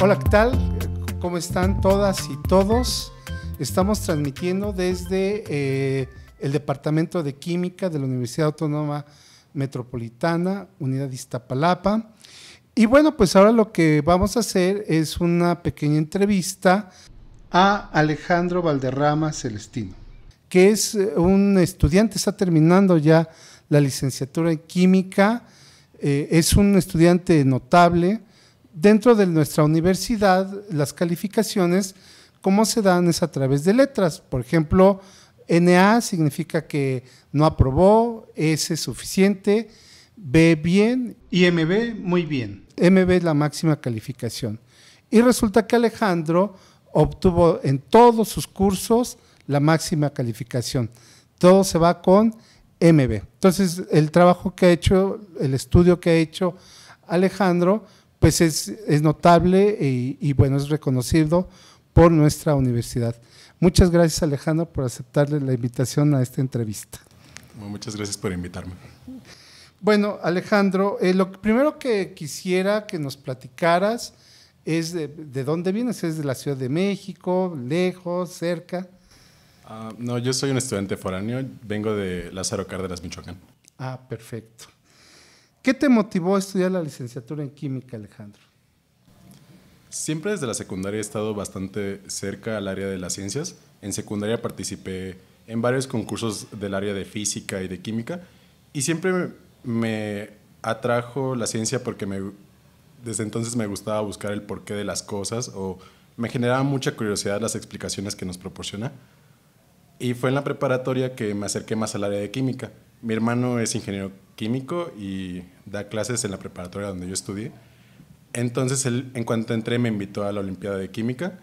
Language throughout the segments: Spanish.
Hola, ¿qué tal? ¿Cómo están todas y todos? Estamos transmitiendo desde eh, el Departamento de Química de la Universidad Autónoma Metropolitana, Unidad Iztapalapa. Y bueno, pues ahora lo que vamos a hacer es una pequeña entrevista a Alejandro Valderrama Celestino, que es eh, un estudiante, está terminando ya la licenciatura en química, eh, es un estudiante notable, dentro de nuestra universidad, las calificaciones, ¿cómo se dan? Es a través de letras. Por ejemplo, NA significa que no aprobó, S es suficiente, B bien y MB muy bien. MB es la máxima calificación. Y resulta que Alejandro obtuvo en todos sus cursos la máxima calificación. Todo se va con MB. Entonces, el trabajo que ha hecho, el estudio que ha hecho Alejandro, pues es, notable y, bueno, es reconocido por nuestra universidad. Muchas gracias Alejandro por aceptarle la invitación a esta entrevista. muchas gracias por invitarme. Bueno, Alejandro, eh, lo primero que quisiera que nos platicaras es de, dónde vienes, es de la Ciudad de México, lejos, cerca. Ah, no, yo soy un estudiante foráneo, vengo de Lázaro Cárdenas, Michoacán. Ah, perfecto. ¿Qué te motivó a estudiar la licenciatura en química, Alejandro? Siempre desde la secundaria he estado bastante cerca al área de las ciencias. En secundaria participé en varios concursos del área de física y de química y siempre me atrajo la ciencia porque me, desde entonces me gustaba buscar el porqué de las cosas o me generaba mucha curiosidad las explicaciones que nos proporciona. Y fue en la preparatoria que me acerqué más al área de química. Mi hermano es ingeniero químico y da clases en la preparatoria donde yo estudié. Entonces, él, en cuanto entré, me invitó a la Olimpiada de Química,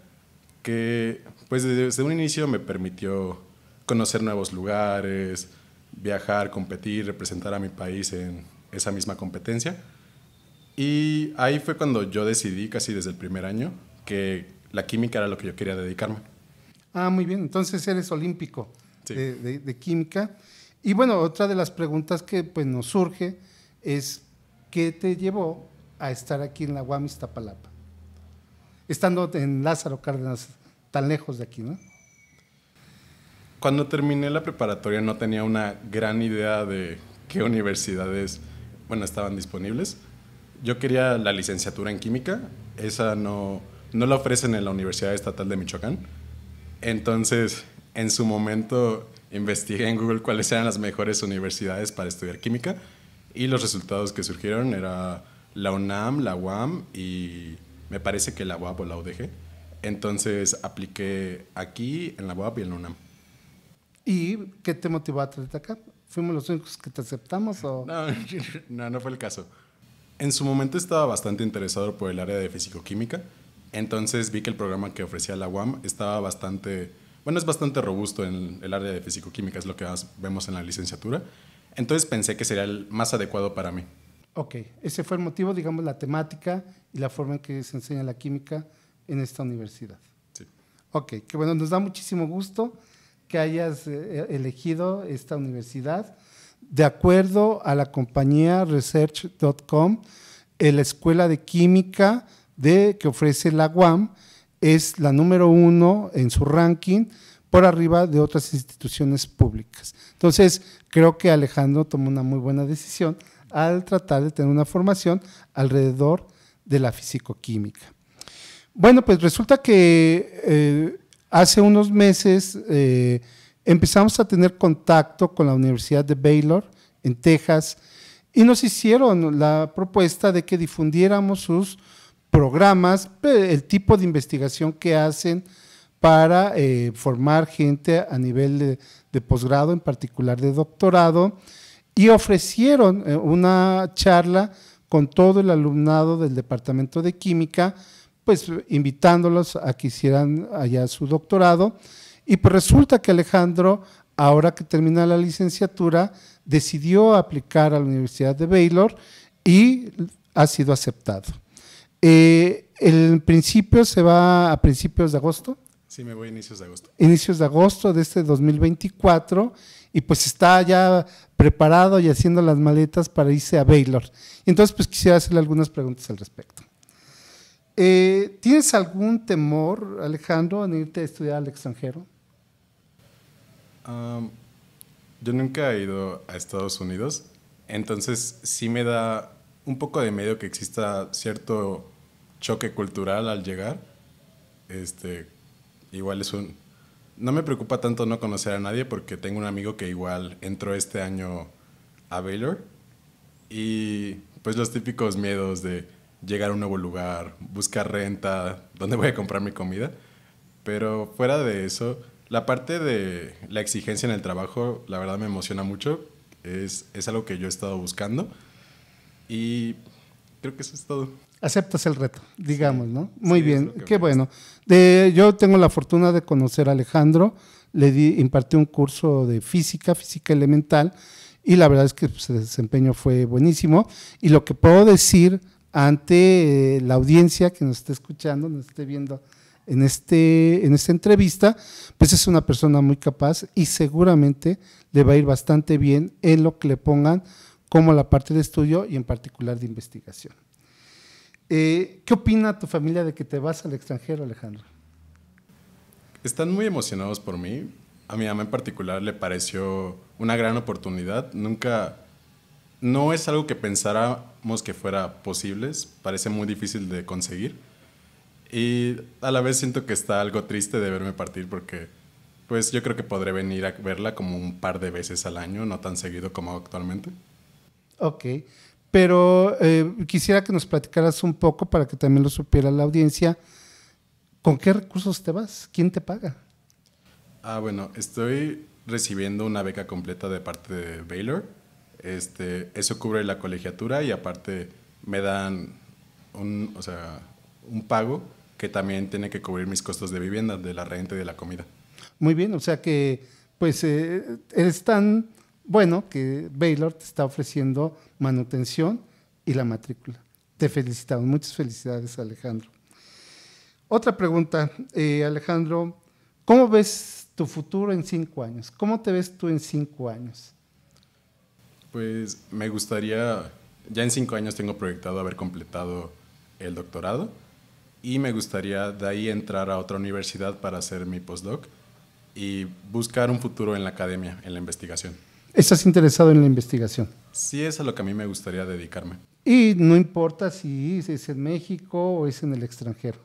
que pues desde un inicio me permitió conocer nuevos lugares, viajar, competir, representar a mi país en esa misma competencia. Y ahí fue cuando yo decidí, casi desde el primer año, que la química era lo que yo quería dedicarme. Ah, muy bien, entonces eres olímpico de, de, de, química. Y bueno, otra de las preguntas que pues, nos surge es, ¿qué te llevó a estar aquí en la UAM Iztapalapa? Estando en Lázaro Cárdenas, tan lejos de aquí, ¿no? Cuando terminé la preparatoria no tenía una gran idea de qué universidades, bueno, estaban disponibles. Yo quería la licenciatura en química, esa no, no la ofrecen en la Universidad Estatal de Michoacán. Entonces, en su momento investigué en Google cuáles eran las mejores universidades para estudiar química y los resultados que surgieron era la UNAM, la UAM y me parece que la UAP o la UDG. Entonces apliqué aquí, en la UAP y en la UNAM. ¿Y qué te motivó a traerte acá? ¿Fuimos los únicos que te aceptamos o...? No, no, fue el caso. En su momento estaba bastante interesado por el área de fisicoquímica, entonces vi que el programa que ofrecía la UAM estaba bastante bueno, es bastante robusto en el área de fisicoquímica, es lo que vemos en la licenciatura. Entonces pensé que sería el más adecuado para mí. Ok, ese fue el motivo, digamos, la temática y la forma en que se enseña la química en esta universidad. Sí. Ok, que bueno, nos da muchísimo gusto que hayas eh, elegido esta universidad. De acuerdo a la compañía research.com, eh, la Escuela de Química de, que ofrece la UAM es la número uno en su ranking por arriba de otras instituciones públicas. Entonces, creo que Alejandro tomó una muy buena decisión al tratar de tener una formación alrededor de la fisicoquímica. Bueno, pues resulta que eh, hace unos meses eh, empezamos a tener contacto con la Universidad de Baylor en Texas y nos hicieron la propuesta de que difundiéramos sus programas, el tipo de investigación que hacen para eh, formar gente a nivel de, de posgrado, en particular de doctorado, y ofrecieron eh, una charla con todo el alumnado del Departamento de Química, pues invitándolos a que hicieran allá su doctorado. Y pues resulta que Alejandro, ahora que termina la licenciatura, decidió aplicar a la Universidad de Baylor y ha sido aceptado. Eh, el principio se va a principios de agosto. Sí, me voy a inicios de agosto. Inicios de agosto de este 2024 y pues está ya preparado y haciendo las maletas para irse a Baylor. Entonces, pues quisiera hacerle algunas preguntas al respecto. Eh, ¿Tienes algún temor, Alejandro, en irte a estudiar al extranjero? yo nunca he ido a Estados Unidos, entonces sí me da un poco de miedo que exista cierto choque cultural al llegar. Este, igual es un... No me preocupa tanto no conocer a nadie porque tengo un amigo que igual entró este año a Baylor y pues los típicos miedos de llegar a un nuevo lugar, buscar renta, dónde voy a comprar mi comida. Pero fuera de eso, la parte de la exigencia en el trabajo, la verdad me emociona mucho. Es, es algo que yo he estado buscando. Y creo que eso es todo. Aceptas el reto, digamos, ¿no? Muy bien, qué bueno. yo tengo la fortuna de conocer a Alejandro, le di, impartí un curso de física, física elemental, y la verdad es que pues, su desempeño fue buenísimo. Y lo que puedo decir ante eh, la audiencia que nos esté escuchando, nos esté viendo en, este, en esta entrevista, pues es una persona muy capaz y seguramente le va a ir bastante bien en lo que le pongan como la parte de estudio y en particular de investigación. Eh, ¿Qué opina tu familia de que te vas al extranjero, Alejandro? Están muy emocionados por mí. A mi mamá en particular le pareció una gran oportunidad. Nunca, no es algo que pensáramos que fuera posible. Parece muy difícil de conseguir. Y a la vez siento que está algo triste de verme partir porque pues yo creo que podré venir a verla como un par de veces al año, no tan seguido como actualmente. Ok, pero eh, quisiera que nos platicaras un poco para que también lo supiera la audiencia. ¿Con qué recursos te vas? ¿Quién te paga? Ah, bueno, estoy recibiendo una beca completa de parte de Baylor. Este, eso cubre la colegiatura y aparte me dan un, o sea, un pago que también tiene que cubrir mis costos de vivienda, de la renta y de la comida. Muy bien, o sea que pues es eh, eres tan bueno que Baylor te está ofreciendo manutención y la matrícula. Te felicitamos. Muchas felicidades, Alejandro. Otra pregunta, eh, Alejandro. ¿Cómo ves tu futuro en cinco años? ¿Cómo te ves tú en cinco años? Pues me gustaría, ya en cinco años tengo proyectado haber completado el doctorado y me gustaría de ahí entrar a otra universidad para hacer mi postdoc y buscar un futuro en la academia, en la investigación. ¿Estás interesado en la investigación? Sí, es a lo que a mí me gustaría dedicarme. Y no importa si es en México o es en el extranjero.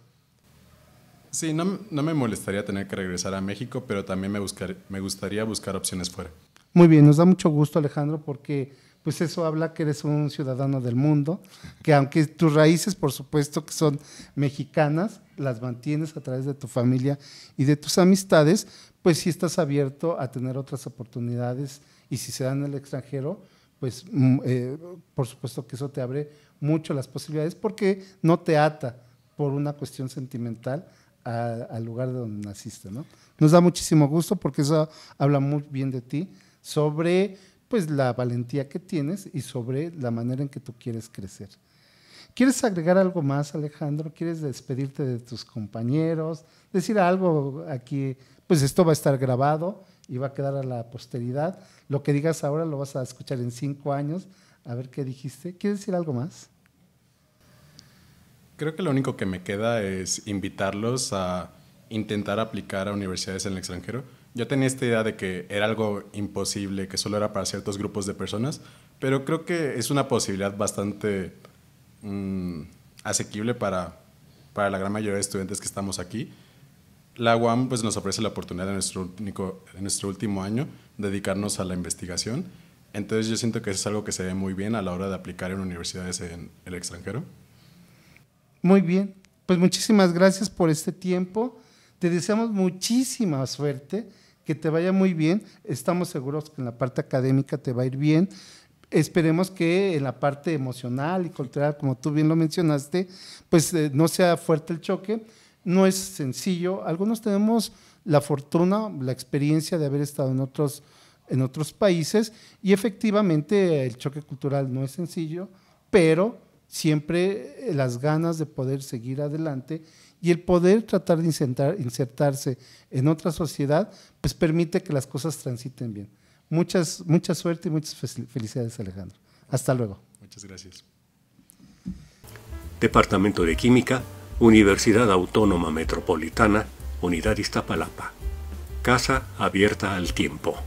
Sí, no, me molestaría tener que regresar a México, pero también me, me gustaría buscar opciones fuera. Muy bien, nos da mucho gusto Alejandro porque pues eso habla que eres un ciudadano del mundo, que aunque tus raíces por supuesto que son mexicanas, las mantienes a través de tu familia y de tus amistades, pues sí estás abierto a tener otras oportunidades y si se dan en el extranjero, pues mm, eh, por supuesto que eso te abre mucho las posibilidades porque no te ata por una cuestión sentimental al lugar de donde naciste. ¿no? Nos da muchísimo gusto porque eso habla muy bien de ti, sobre pues la valentía que tienes y sobre la manera en que tú quieres crecer. ¿Quieres agregar algo más, Alejandro? ¿Quieres despedirte de tus compañeros? ¿Decir algo aquí? Pues esto va a estar grabado y va a quedar a la posteridad. Lo que digas ahora lo vas a escuchar en cinco años, a ver qué dijiste. ¿Quieres decir algo más? Creo que lo único que me queda es invitarlos a intentar aplicar a universidades en el extranjero. Yo tenía esta idea de que era algo imposible, que solo era para ciertos grupos de personas, pero creo que es una posibilidad bastante mm, asequible para, para la gran mayoría de estudiantes que estamos aquí la UAM pues, nos ofrece la oportunidad en nuestro, en nuestro último año dedicarnos a la investigación. Entonces yo siento que es algo que se ve muy bien a la hora de aplicar en universidades en el extranjero. Muy bien, pues muchísimas gracias por este tiempo. Te deseamos muchísima suerte, que te vaya muy bien. Estamos seguros que en la parte académica te va a ir bien. Esperemos que en la parte emocional y cultural, como tú bien lo mencionaste, pues eh, no sea fuerte el choque, no es sencillo. Algunos tenemos la fortuna, la experiencia de haber estado en otros, en otros países y efectivamente el choque cultural no es sencillo, pero siempre eh, las ganas de poder seguir adelante y el poder tratar de insertarse en otra sociedad, pues permite que las cosas transiten bien. Muchas, mucha suerte y muchas felicidades, Alejandro. Hasta luego. Muchas gracias. Departamento de Química, Universidad Autónoma Metropolitana, Unidad Iztapalapa. Casa abierta al tiempo.